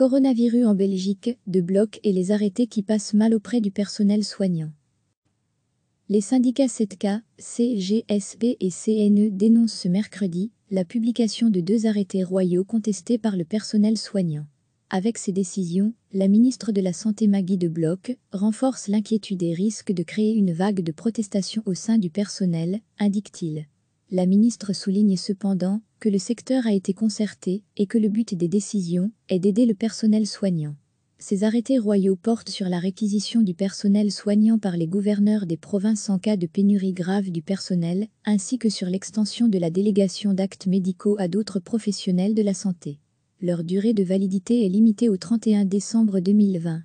Coronavirus en Belgique, de Bloch et les arrêtés qui passent mal auprès du personnel soignant. Les syndicats 7K, CGSP et CNE dénoncent ce mercredi la publication de deux arrêtés royaux contestés par le personnel soignant. Avec ces décisions, la ministre de la Santé Maggie de Bloch renforce l'inquiétude et risque de créer une vague de protestation au sein du personnel, indique-t-il. La ministre souligne cependant que le secteur a été concerté et que le but des décisions est d'aider le personnel soignant. Ces arrêtés royaux portent sur la réquisition du personnel soignant par les gouverneurs des provinces en cas de pénurie grave du personnel, ainsi que sur l'extension de la délégation d'actes médicaux à d'autres professionnels de la santé. Leur durée de validité est limitée au 31 décembre 2020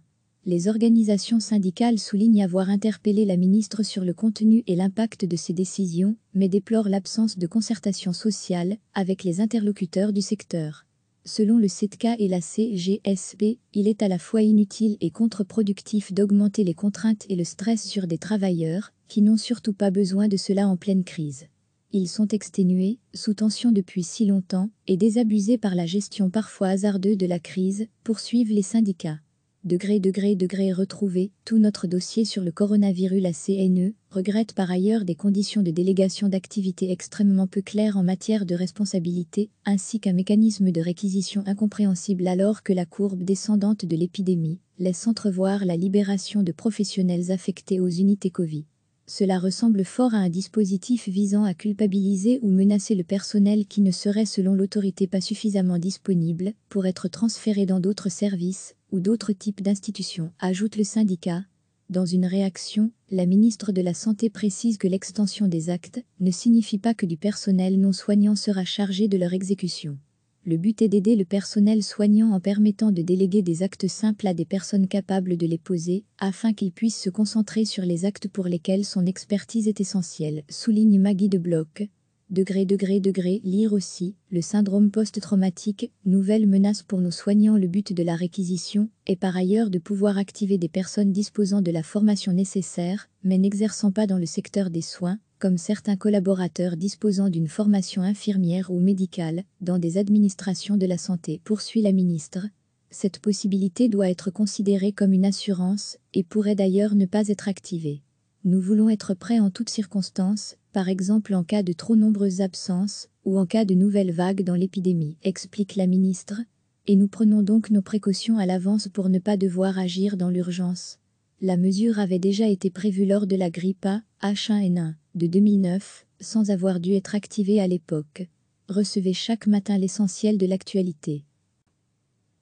les organisations syndicales soulignent avoir interpellé la ministre sur le contenu et l'impact de ces décisions, mais déplorent l'absence de concertation sociale avec les interlocuteurs du secteur. Selon le CETK et la CGSB, il est à la fois inutile et contre-productif d'augmenter les contraintes et le stress sur des travailleurs qui n'ont surtout pas besoin de cela en pleine crise. Ils sont exténués, sous tension depuis si longtemps, et désabusés par la gestion parfois hasardeuse de la crise, poursuivent les syndicats degré degré degré retrouvé tout notre dossier sur le coronavirus la CNE regrette par ailleurs des conditions de délégation d'activité extrêmement peu claires en matière de responsabilité ainsi qu'un mécanisme de réquisition incompréhensible alors que la courbe descendante de l'épidémie laisse entrevoir la libération de professionnels affectés aux unités Covid. Cela ressemble fort à un dispositif visant à culpabiliser ou menacer le personnel qui ne serait selon l'autorité pas suffisamment disponible pour être transféré dans d'autres services, d'autres types d'institutions, ajoute le syndicat. Dans une réaction, la ministre de la Santé précise que l'extension des actes ne signifie pas que du personnel non soignant sera chargé de leur exécution. Le but est d'aider le personnel soignant en permettant de déléguer des actes simples à des personnes capables de les poser, afin qu'ils puissent se concentrer sur les actes pour lesquels son expertise est essentielle, souligne Maggie de Bloch, Degré, degré, degré, lire aussi, le syndrome post-traumatique, nouvelle menace pour nos soignants. Le but de la réquisition est par ailleurs de pouvoir activer des personnes disposant de la formation nécessaire, mais n'exerçant pas dans le secteur des soins, comme certains collaborateurs disposant d'une formation infirmière ou médicale, dans des administrations de la santé, poursuit la ministre. Cette possibilité doit être considérée comme une assurance et pourrait d'ailleurs ne pas être activée. Nous voulons être prêts en toutes circonstances, par exemple en cas de trop nombreuses absences ou en cas de nouvelles vagues dans l'épidémie, explique la ministre, et nous prenons donc nos précautions à l'avance pour ne pas devoir agir dans l'urgence. La mesure avait déjà été prévue lors de la grippe A, H1N1 de 2009, sans avoir dû être activée à l'époque. Recevez chaque matin l'essentiel de l'actualité.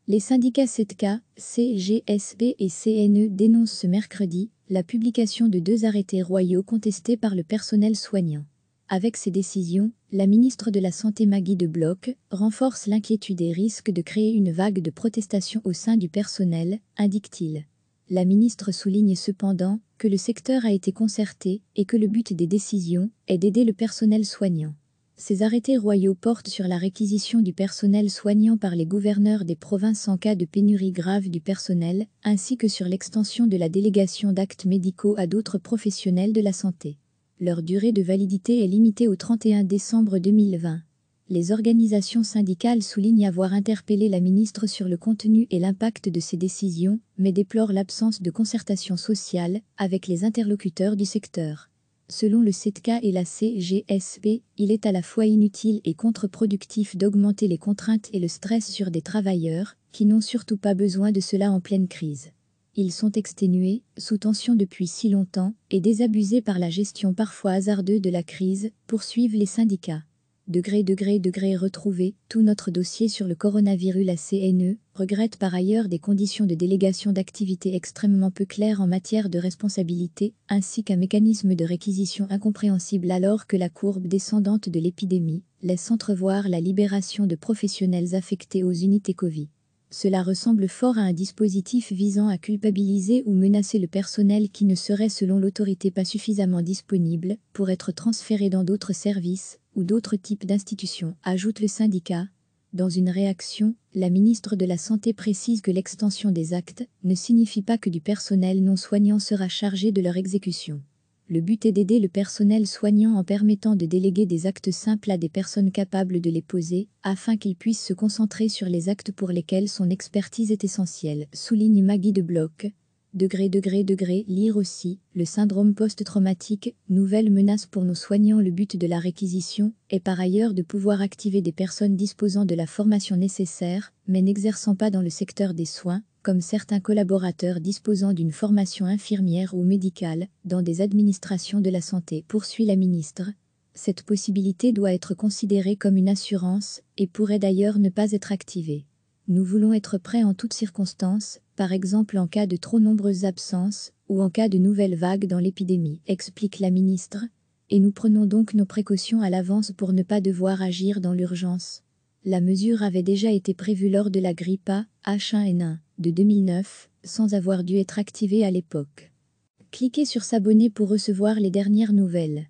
Les syndicats CETK, CGSB et CNE dénoncent ce mercredi la publication de deux arrêtés royaux contestés par le personnel soignant. Avec ces décisions, la ministre de la Santé Maggie de Bloch renforce l'inquiétude et risque de créer une vague de protestations au sein du personnel, indique-t-il. La ministre souligne cependant que le secteur a été concerté et que le but des décisions est d'aider le personnel soignant. Ces arrêtés royaux portent sur la réquisition du personnel soignant par les gouverneurs des provinces en cas de pénurie grave du personnel, ainsi que sur l'extension de la délégation d'actes médicaux à d'autres professionnels de la santé. Leur durée de validité est limitée au 31 décembre 2020. Les organisations syndicales soulignent avoir interpellé la ministre sur le contenu et l'impact de ces décisions, mais déplorent l'absence de concertation sociale avec les interlocuteurs du secteur. Selon le CETCA et la CGSP, il est à la fois inutile et contre-productif d'augmenter les contraintes et le stress sur des travailleurs qui n'ont surtout pas besoin de cela en pleine crise. Ils sont exténués, sous tension depuis si longtemps, et désabusés par la gestion parfois hasardeuse de la crise, poursuivent les syndicats. Degré, degré, degré retrouvé, tout notre dossier sur le coronavirus la CNE regrette par ailleurs des conditions de délégation d'activité extrêmement peu claires en matière de responsabilité, ainsi qu'un mécanisme de réquisition incompréhensible alors que la courbe descendante de l'épidémie laisse entrevoir la libération de professionnels affectés aux unités Covid. Cela ressemble fort à un dispositif visant à culpabiliser ou menacer le personnel qui ne serait selon l'autorité pas suffisamment disponible pour être transféré dans d'autres services ou d'autres types d'institutions, ajoute le syndicat. Dans une réaction, la ministre de la Santé précise que l'extension des actes ne signifie pas que du personnel non soignant sera chargé de leur exécution. Le but est d'aider le personnel soignant en permettant de déléguer des actes simples à des personnes capables de les poser, afin qu'ils puissent se concentrer sur les actes pour lesquels son expertise est essentielle, souligne Maggie de Bloch. Degré, degré, degré, lire aussi, le syndrome post-traumatique, nouvelle menace pour nos soignants. Le but de la réquisition est par ailleurs de pouvoir activer des personnes disposant de la formation nécessaire, mais n'exerçant pas dans le secteur des soins, comme certains collaborateurs disposant d'une formation infirmière ou médicale dans des administrations de la santé, poursuit la ministre. Cette possibilité doit être considérée comme une assurance et pourrait d'ailleurs ne pas être activée. Nous voulons être prêts en toutes circonstances, par exemple en cas de trop nombreuses absences ou en cas de nouvelles vagues dans l'épidémie, explique la ministre, et nous prenons donc nos précautions à l'avance pour ne pas devoir agir dans l'urgence. La mesure avait déjà été prévue lors de la grippe A, H1N1 de 2009 sans avoir dû être activé à l'époque. Cliquez sur s'abonner pour recevoir les dernières nouvelles.